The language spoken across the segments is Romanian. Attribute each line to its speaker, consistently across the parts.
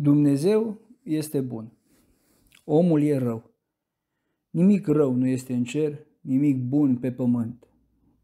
Speaker 1: Dumnezeu este bun. Omul e rău. Nimic rău nu este în cer, nimic bun pe pământ.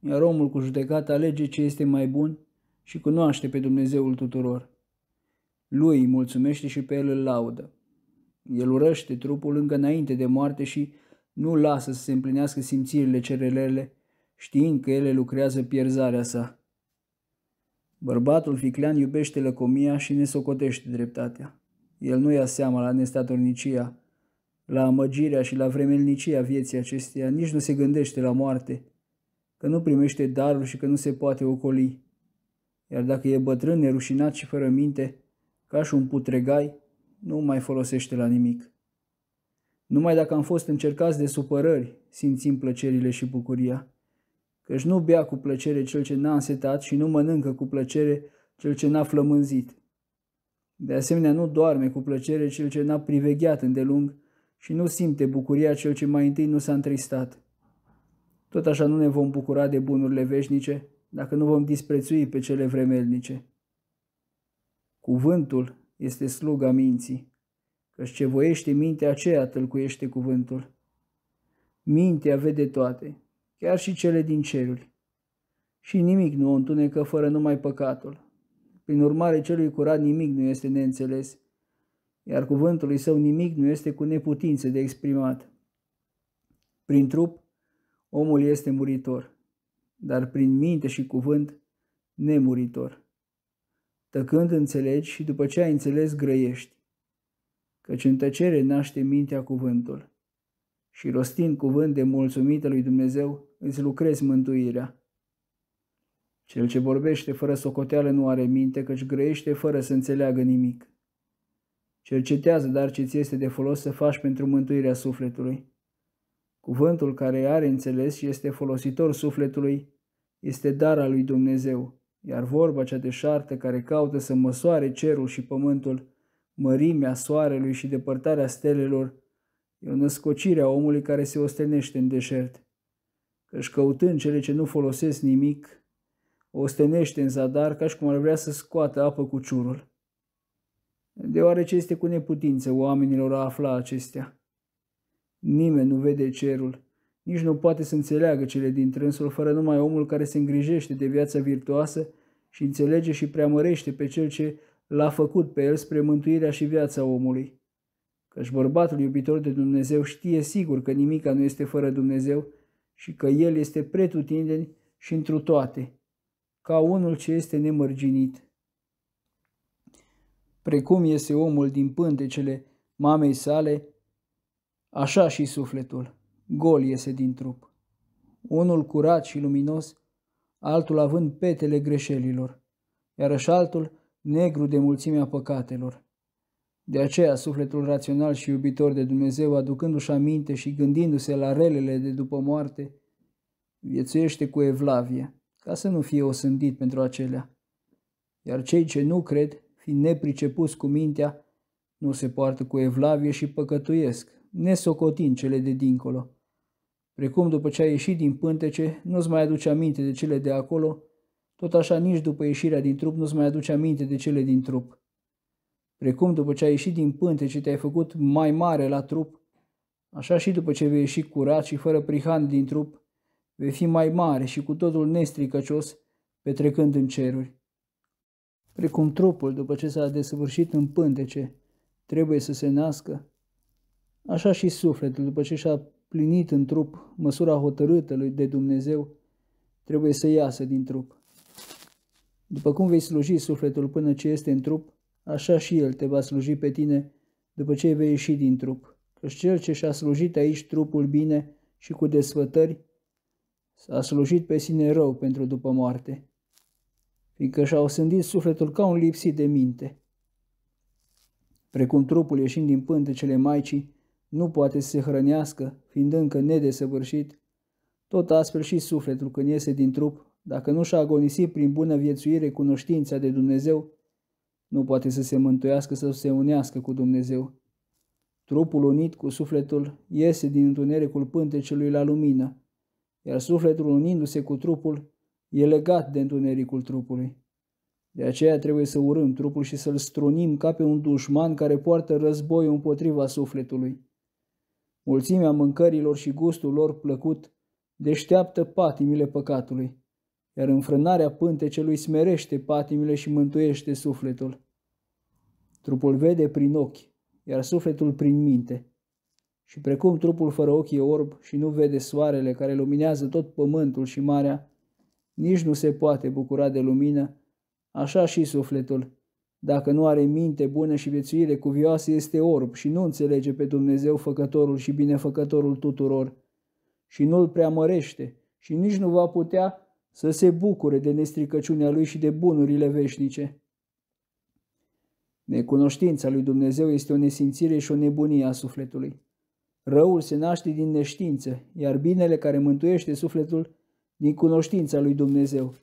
Speaker 1: Iar omul cu judecata alege ce este mai bun și cunoaște pe Dumnezeul tuturor. Lui îi mulțumește și pe el îl laudă. El urăște trupul încă înainte de moarte și nu lasă să se împlinească simțirile cerelele, știind că ele lucrează pierzarea sa. Bărbatul ficlean iubește lăcomia și ne socotește dreptatea. El nu ia seama la nestatornicia, la amăgirea și la vremelnicia vieții acesteia, nici nu se gândește la moarte, că nu primește darul și că nu se poate ocoli. Iar dacă e bătrân, nerușinat și fără minte, ca și un putregai, nu mai folosește la nimic. Numai dacă am fost încercați de supărări, simțim plăcerile și bucuria. Căci nu bea cu plăcere cel ce n-a însetat și nu mănâncă cu plăcere cel ce n-a flămânzit. De asemenea, nu doarme cu plăcere cel ce n-a privegheat îndelung și nu simte bucuria cel ce mai întâi nu s-a întristat. Tot așa nu ne vom bucura de bunurile veșnice dacă nu vom disprețui pe cele vremelnice. Cuvântul este sluga minții, căci ce voiește mintea aceea tălcuiește cuvântul. Mintea vede toate, chiar și cele din ceruri, și nimic nu o întunecă fără numai păcatul prin urmare, celui curat nimic nu este neînțeles, iar cuvântului său nimic nu este cu neputință de exprimat. Prin trup, omul este muritor, dar prin minte și cuvânt, nemuritor. Tăcând înțelegi și după ce ai înțeles grăiești, căci în tăcere naște mintea cuvântul. Și rostind cuvânt de mulțumită lui Dumnezeu, îți lucrezi mântuirea. Cel ce vorbește fără socoteală nu are minte, căci grăiește fără să înțeleagă nimic. Cercetează, dar ce ți este de folos să faci pentru mântuirea sufletului. Cuvântul care are înțeles și este folositor sufletului este dar al lui Dumnezeu, iar vorba cea deșartă care caută să măsoare cerul și pământul, mărimea soarelui și depărtarea stelelor, e o născocire a omului care se ostenește în deșert. Căci căutând cele ce nu folosesc nimic, ostenește în zadar ca și cum ar vrea să scoată apă cu ciurul. Deoarece este cu neputință oamenilor a afla acestea. Nimeni nu vede cerul, nici nu poate să înțeleagă cele din trânsul fără numai omul care se îngrijește de viața virtuoasă și înțelege și preamărește pe cel ce l-a făcut pe el spre mântuirea și viața omului. Căci bărbatul iubitor de Dumnezeu știe sigur că nimica nu este fără Dumnezeu și că El este pretutindeni și întru toate, ca unul ce este nemărginit. Precum este omul din pântecele mamei sale, așa și sufletul, gol iese din trup. Unul curat și luminos, altul având petele greșelilor, și altul negru de mulțimea păcatelor. De aceea, sufletul rațional și iubitor de Dumnezeu, aducându-și aminte și gândindu-se la relele de după moarte, viețuiește cu evlavie ca să nu fie osândit pentru acelea. Iar cei ce nu cred, fiind nepricepuți cu mintea, nu se poartă cu evlavie și păcătuiesc, nesocotind cele de dincolo. Precum după ce ai ieșit din pântece, nu-ți mai aduce aminte de cele de acolo, tot așa nici după ieșirea din trup nu-ți mai aduce aminte de cele din trup. Precum după ce ai ieșit din pântece te-ai făcut mai mare la trup, așa și după ce vei ieși curat și fără prihan din trup, vei fi mai mare și cu totul nestricăcios, petrecând în ceruri. Precum trupul, după ce s-a desăvârșit în pântece, trebuie să se nască, așa și sufletul, după ce și-a plinit în trup măsura hotărâtă lui de Dumnezeu, trebuie să iasă din trup. După cum vei sluji sufletul până ce este în trup, așa și el te va sluji pe tine după ce vei ieși din trup. Căci cel ce și-a slujit aici trupul bine și cu desfătări, S-a slujit pe sine rău pentru după moarte, fiindcă și a osândit sufletul ca un lipsit de minte. Precum trupul ieșind din pântecele maicii, nu poate să se hrănească, fiind încă nedesăvârșit, tot astfel și sufletul când iese din trup, dacă nu și-a agonisit prin bună viețuire cunoștința de Dumnezeu, nu poate să se mântuiască sau să se unească cu Dumnezeu. Trupul unit cu sufletul iese din întunericul pântecelui la lumină, iar sufletul unindu-se cu trupul e legat de întunericul trupului. De aceea trebuie să urâm trupul și să-l strunim ca pe un dușman care poartă război împotriva sufletului. Mulțimea mâncărilor și gustul lor plăcut deșteaptă patimile păcatului, iar înfrânarea pântecelui smerește patimile și mântuiește sufletul. Trupul vede prin ochi, iar sufletul prin minte și precum trupul fără ochi e orb și nu vede soarele care luminează tot pământul și marea, nici nu se poate bucura de lumină, așa și sufletul. Dacă nu are minte bună și viețuire cuvioasă, este orb și nu înțelege pe Dumnezeu făcătorul și binefăcătorul tuturor și nu-l preamărește și nici nu va putea să se bucure de nestricăciunea lui și de bunurile veșnice. Necunoștința lui Dumnezeu este o nesimțire și o nebunie a sufletului. Răul se naște din neștiință, iar binele care mântuiește sufletul din cunoștința lui Dumnezeu.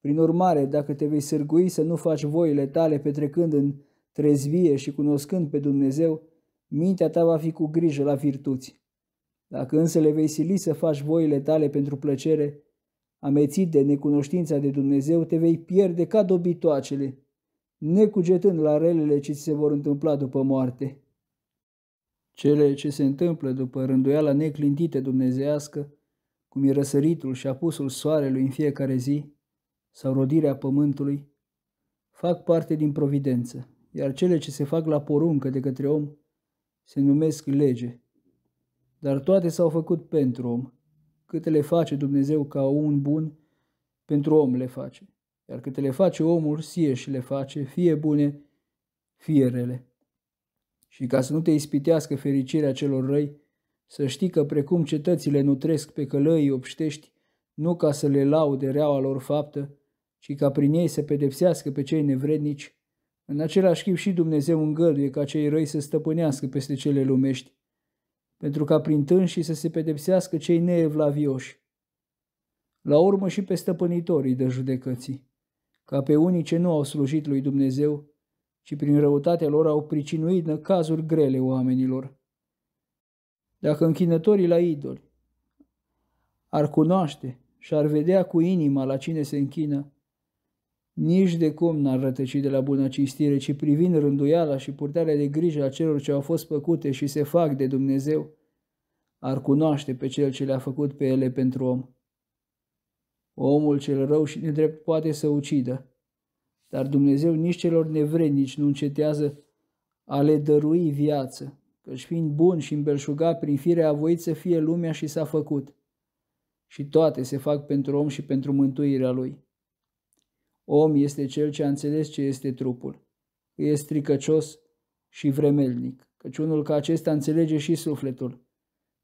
Speaker 1: Prin urmare, dacă te vei sârgui să nu faci voile tale petrecând în trezvie și cunoscând pe Dumnezeu, mintea ta va fi cu grijă la virtuți. Dacă însă le vei sili să faci voile tale pentru plăcere, amețit de necunoștința de Dumnezeu, te vei pierde ca dobitoacele, necugetând la relele ce ți se vor întâmpla după moarte. Cele ce se întâmplă după rânduiala neclintită dumnezească, cum e răsăritul și apusul soarelui în fiecare zi, sau rodirea pământului, fac parte din providență, iar cele ce se fac la poruncă de către om se numesc lege. Dar toate s-au făcut pentru om, câte le face Dumnezeu ca un bun, pentru om le face, iar câte le face omul, sie și le face, fie bune, fie rele și ca să nu te ispitească fericirea celor răi, să știi că precum cetățile nutresc pe călăii obștești, nu ca să le laude reaua lor faptă, ci ca prin ei să pedepsească pe cei nevrednici, în același chip și Dumnezeu îngăduie ca cei răi să stăpânească peste cele lumești, pentru ca prin tânșii să se pedepsească cei neevlavioși. La urmă și pe stăpânitorii de judecății, ca pe unii ce nu au slujit lui Dumnezeu, și prin răutatea lor au pricinuit cazuri grele oamenilor. Dacă închinătorii la idoli ar cunoaște și ar vedea cu inima la cine se închină, nici de cum n-ar rătăci de la bună cinstire, ci privind rânduiala și purtarea de grijă a celor ce au fost făcute și se fac de Dumnezeu, ar cunoaște pe cel ce le-a făcut pe ele pentru om. Omul cel rău și nedrept poate să ucidă, dar Dumnezeu nici celor nevrednici nu încetează a le dărui viață, căci fiind bun și îmbelșugat prin fire a voit să fie lumea și s-a făcut. Și toate se fac pentru om și pentru mântuirea lui. Om este cel ce a înțeles ce este trupul. e stricăcios și vremelnic, căci unul ca acesta înțelege și sufletul,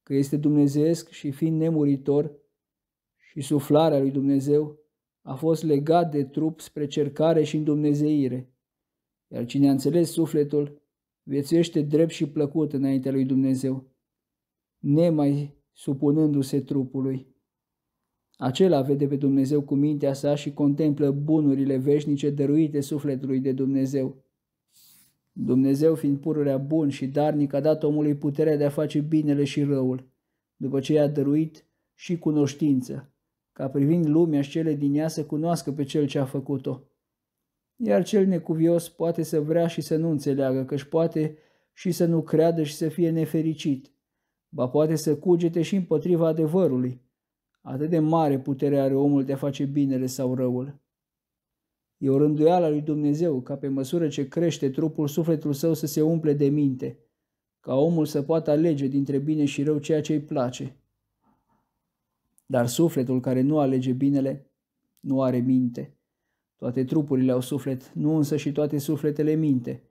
Speaker 1: că este dumnezeesc și fiind nemuritor și suflarea lui Dumnezeu a fost legat de trup spre cercare și îndumnezeire, iar cine a înțeles sufletul, viețuiește drept și plăcut înaintea lui Dumnezeu, nemai supunându-se trupului. Acela vede pe Dumnezeu cu mintea sa și contemplă bunurile veșnice dăruite sufletului de Dumnezeu. Dumnezeu fiind pururea bun și darnic a dat omului puterea de a face binele și răul, după ce i-a dăruit și cunoștință, ca privind lumea și cele din ea să cunoască pe cel ce a făcut-o. Iar cel necuvios poate să vrea și să nu înțeleagă, că își poate și să nu creadă și să fie nefericit, ba poate să cugete și împotriva adevărului. Atât de mare putere are omul de a face binele sau răul. E o rânduială lui Dumnezeu ca pe măsură ce crește trupul, sufletul său să se umple de minte, ca omul să poată alege dintre bine și rău ceea ce îi place dar sufletul care nu alege binele nu are minte. Toate trupurile au suflet, nu însă și toate sufletele minte.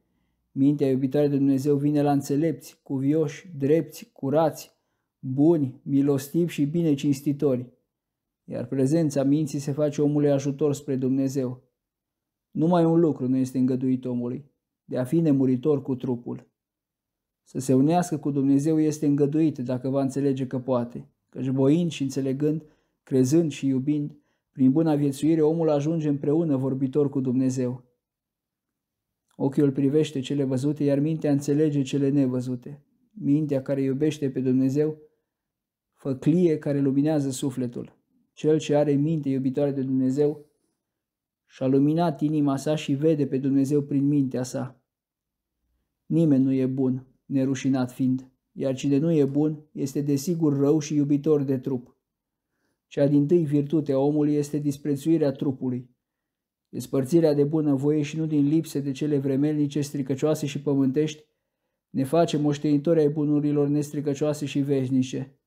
Speaker 1: Mintea iubitoare de Dumnezeu vine la înțelepți, cuvioși, drepți, curați, buni, milostivi și binecinstitori. Iar prezența minții se face omului ajutor spre Dumnezeu. Numai un lucru nu este îngăduit omului, de a fi nemuritor cu trupul. Să se unească cu Dumnezeu este îngăduit dacă va înțelege că poate căci voind și înțelegând, crezând și iubind, prin buna viețuire omul ajunge împreună vorbitor cu Dumnezeu. Ochiul privește cele văzute, iar mintea înțelege cele nevăzute. Mintea care iubește pe Dumnezeu, făclie care luminează sufletul. Cel ce are minte iubitoare de Dumnezeu și-a luminat inima sa și vede pe Dumnezeu prin mintea sa. Nimeni nu e bun, nerușinat fiind iar cine nu e bun este desigur rău și iubitor de trup. Cea din tâi virtute a omului este disprețuirea trupului, despărțirea de bunăvoie și nu din lipse de cele vremelnice, stricăcioase și pământești, ne face moștenitori ai bunurilor nestricăcioase și veșnice.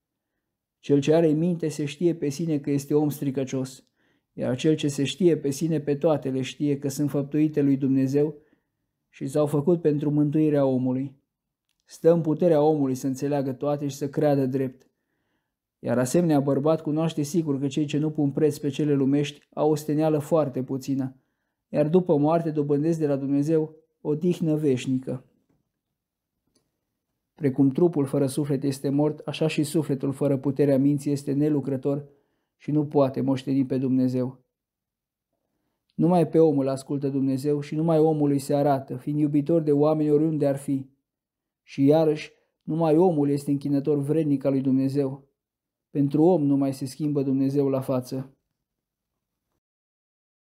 Speaker 1: Cel ce are minte se știe pe sine că este om stricăcios, iar cel ce se știe pe sine pe toate le știe că sunt făptuite lui Dumnezeu și s-au făcut pentru mântuirea omului. Stă în puterea omului să înțeleagă toate și să creadă drept. Iar asemenea bărbat cunoaște sigur că cei ce nu pun preț pe cele lumești au o steneală foarte puțină, iar după moarte dobândesc de la Dumnezeu o dihnă veșnică. Precum trupul fără suflet este mort, așa și sufletul fără puterea minții este nelucrător și nu poate moșteni pe Dumnezeu. Numai pe omul ascultă Dumnezeu și numai omului se arată, fiind iubitor de oameni oriunde ar fi, și iarăși, numai omul este închinător vrednic al lui Dumnezeu. Pentru om nu mai se schimbă Dumnezeu la față.